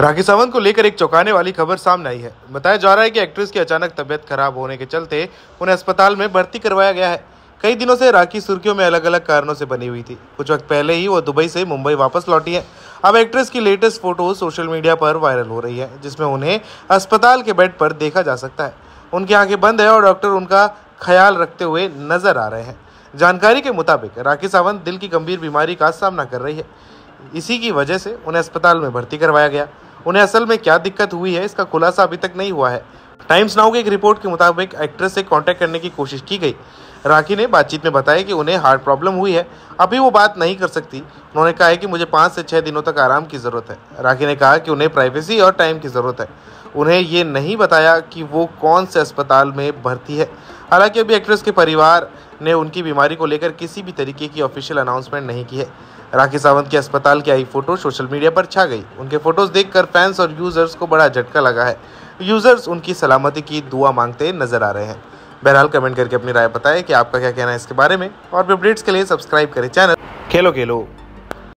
राखी सावंत को लेकर एक चौंकाने वाली खबर सामने आई है बताया जा रहा है कि एक्ट्रेस की अचानक तबियत खराब होने के चलते उन्हें अस्पताल में भर्ती करवाया गया है कई दिनों से राखी सुर्खियों में अलग अलग कारणों से बनी हुई थी कुछ वक्त पहले ही वो दुबई से मुंबई वापस लौटी है अब एक्ट्रेस की लेटेस्ट फोटो सोशल मीडिया पर वायरल हो रही है जिसमें उन्हें अस्पताल के बेड पर देखा जा सकता है उनकी आंखें बंद है और डॉक्टर उनका ख्याल रखते हुए नजर आ रहे हैं जानकारी के मुताबिक राखी सावंत दिल की गंभीर बीमारी का सामना कर रही है इसी की वजह से उन्हें अस्पताल में भर्ती करवाया गया उन्हें असल में क्या दिक्कत हुई है इसका खुलासा अभी तक नहीं हुआ है टाइम्स नाउ की एक रिपोर्ट के मुताबिक एक्ट्रेस से कांटेक्ट करने की कोशिश की गई राखी ने बातचीत में बताया कि उन्हें हार्ट प्रॉब्लम हुई है अभी वो बात नहीं कर सकती उन्होंने कहा है कि मुझे पाँच से छः दिनों तक आराम की ज़रूरत है राखी ने कहा कि उन्हें प्राइवेसी और टाइम की ज़रूरत है उन्हें ये नहीं बताया कि वो कौन से अस्पताल में भर्ती है हालांकि अभी एक्ट्रेस के परिवार ने उनकी बीमारी को लेकर किसी भी तरीके की ऑफिशियल अनाउंसमेंट नहीं की है राखी सावंत के अस्पताल की आई फोटो सोशल मीडिया पर छा गई उनके फोटोज देखकर फैंस और यूजर्स को बड़ा झटका लगा है यूजर्स उनकी सलामती की दुआ मांगते नजर आ रहे हैं बहरहाल कमेंट करके अपनी राय बताएं कि आपका क्या कहना है इसके बारे में और भी अपडेट्स के लिए सब्सक्राइब करें चैनल खेलो खेलो